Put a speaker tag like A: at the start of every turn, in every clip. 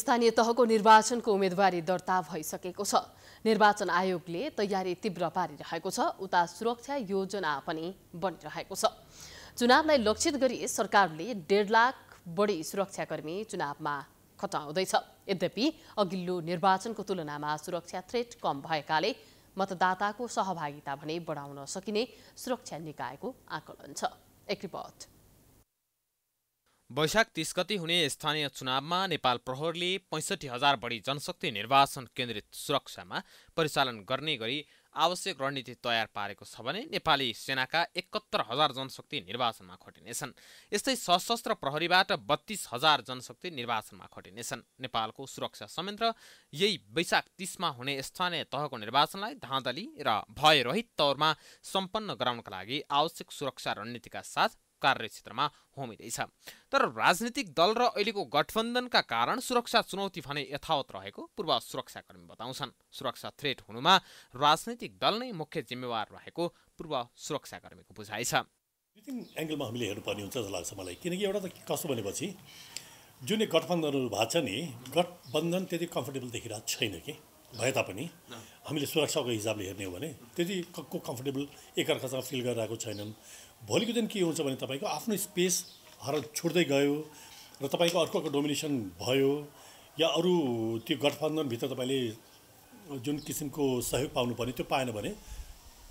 A: स्थानीय तहको निर्वाचनको उम्मेदवारी दर्ता भइसकेको छ निर्वाचन आयोगले तयारी तीव्र पारिरहेको छ उता सुरक्षा योजना पनि बनिरहेको छ चुनावलाई लक्षित गरी सरकारले डेढ लाख बढी सुरक्षाकर्मी चुनावमा खटाउँदैछ यद्यपि अघिल्लो निर्वाचनको तुलनामा सुरक्षा थ्रेट कम भएकाले मतदाताको सहभागिता भने बढाउन सकिने सुरक्षा निकायको आकलन छ एक रिपोर्ट वैशाख तिस गति हुने स्थानीय चुनावमा नेपाल प्रहरले पैँसठी हजार बढी जनशक्ति निर्वाचन केन्द्रित सुरक्षामा परिचालन गर्ने गरी आवश्यक रणनीति तयार पारेको छ भने नेपाली सेनाका एकहत्तर हजार जनशक्ति निर्वाचनमा खटिनेछन् यस्तै सशस्त्र प्रहरीबाट बत्तीस हजार जनशक्ति निर्वाचनमा खटिनेछन् नेपालको सुरक्षा संयन्त्र यही वैशाख तिसमा हुने स्थानीय तहको निर्वाचनलाई धाँधली र भयरहित तौरमा सम्पन्न गराउनका लागि आवश्यक सुरक्षा रणनीतिका साथ कार्यक्षेत्रमा होमिँदैछ तर राजनीतिक दल र अहिलेको गठबन्धनका कारण सुरक्षा चुनौती भने यथावत रहेको पूर्व सुरक्षाकर्मी बताउँछन् सुरक्षा थ्रेट हुनुमा राजनैतिक दल नै मुख्य जिम्मेवार रहेको पूर्व सुरक्षाकर्मीको बुझाइ छ
B: दुई तिन एङ्गलमा हामीले हेर्नुपर्ने हुन्छ जस्तो लाग्छ मलाई किनकि एउटा त कस्तो भनेपछि जुन गठबन्धनहरू भएको छ नि गठबन्धन त्यति कम्फर्टेबल देखिरहेको छैन कि भए तापनि हामीले सुरक्षाको हिसाबले हेर्ने हो भने त्यति को कम्फर्टेबल एकअर्कासँग फिल गरिरहेको छैनन् भोलिको दिन के हुन्छ भने तपाईँको आफ्नो स्पेस हर छुट्दै गयो र तपाईँको अर्को अर्को डोमिनेसन भयो या अरू त्यो गठबन्धनभित्र तपाईँले जुन किसिमको सहयोग पाउनुपर्ने त्यो पाएन भने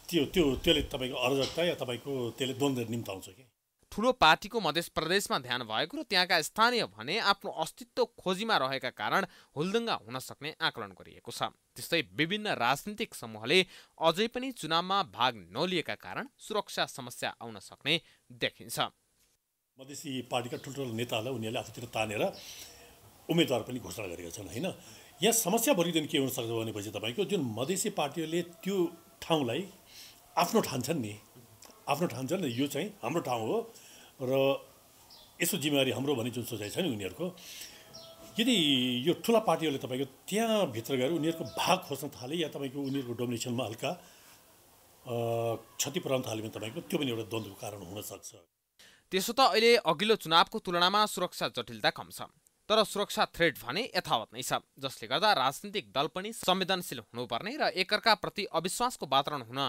B: त्यो त्यो त्यसले तपाईँको अराजकता या तपाईँको त्यसले द्वन्द्व निम्ताउँछ
A: कि ठुलो पार्टीको मध्य प्रदेशमा ध्यान भएको र त्यहाँका स्थानीय भने आफ्नो अस्तित्व खोजीमा रहेका कारण हुलदङ्गा हुन सक्ने आकलन गरिएको छ त्यस्तै विभिन्न राजनीतिक समूहले अझै पनि चुनावमा भाग नलिएका कारण सुरक्षा समस्या आउन सक्ने देखिन्छ
B: मधेसी पार्टीका ठुल्ठुलो नेताहरूलाई उनीहरूले आफूतिर तानेर उम्मेदवार पनि घोषणा गरेका छन् होइन यहाँ समस्या भरिदिन के हुनसक्छ भनेपछि तपाईँको जुन मधेसी पार्टीहरूले त्यो ठाउँलाई आफ्नो ठान्छन् नि आफ्नो ठाउँ छ नि यो चाहिँ हाम्रो ठाउँ हो र यसो जिम्मेवारी हाम्रो भन्ने जुन सोचाइ छ नि उनीहरूको यदि यो ठुला पार्टीहरूले तपाईँको त्यहाँभित्र गएर उनीहरूको भाग खोज्न थाले या तपाईँको उनीहरूको
A: डोमिनेसनमा हल्का क्षति पुऱ्याउन थाल्यो भने तपाईँको त्यो पनि एउटा द्वन्द्वको कारण हुनसक्छ त्यसो त अहिले अघिल्लो चुनावको तुलनामा सुरक्षा जटिलता कम छ तर सुरक्षा थ्रेड भने यथावत नै छ जसले गर्दा राजनीतिक दल पनि संवेदनशील हुनुपर्ने र एकअर्काप्रति अविश्वासको वातावरण हुन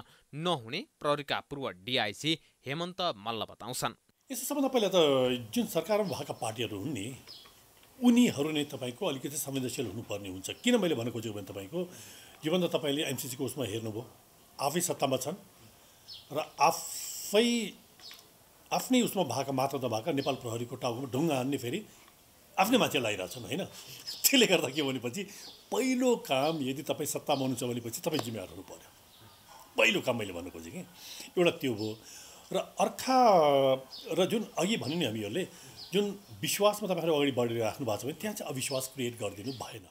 A: नहुने प्रहरीका पूर्व डिआइसी हेमन्त मल्ल बताउँछन्
B: यसो सबभन्दा पहिला त जुन सरकारमा भएका पार्टीहरू हुन् नि उनीहरू नै तपाईँको अलिकति संवेदनशील हुनुपर्ने हुन्छ किन मैले भनेको खोजेको भने तपाईँको योभन्दा तपाईँले एमसिसीको उसमा हेर्नुभयो आफै सत्तामा छन् र आफै आफ्नै उसमा भएका मात्र नभएका नेपाल प्रहरीको टाउकोमा ढुङ्गा हान्ने फेरि आफ्नै मान्छे लगाइरहेछन् होइन त्यसले गर्दा के भनेपछि पहिलो काम यदि तपाईँ सत्तामा हुनुहुन्छ भनेपछि तपाईँ जिम्मेवार हुनु पऱ्यो पहिलो काम मैले भन्नु खोजेँ कि एउटा त्यो भयो र अर्खा र जुन अघि भन्यो नि हामीहरूले जुन विश्वासमा तपाईँहरू अगाडि बढिराख्नु भएको छ भने त्यहाँ चाहिँ
A: अविश्वास क्रिएट गरिदिनु भएन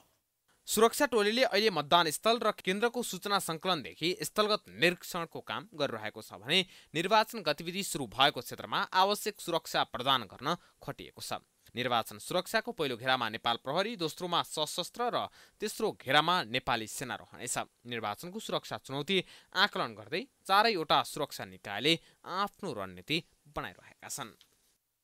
A: सुरक्षा टोलीले अहिले मतदान स्थल र केन्द्रको सूचना सङ्कलनदेखि स्थलगत निरीक्षणको काम गरिरहेको छ भने निर्वाचन गतिविधि सुरु भएको क्षेत्रमा आवश्यक सुरक्षा प्रदान गर्न खटिएको छ निर्वाचन सुरक्षाको पहिलो घेरामा नेपाल प्रहरी दोस्रोमा सशस्त्र र तेस्रो घेरामा नेपाली सेना रहनेछ निर्वाचनको सुरक्षा चुनौती आकलन गर्दै चारैवटा सुरक्षा निकायले आफ्नो रणनीति बनाइरहेका छन्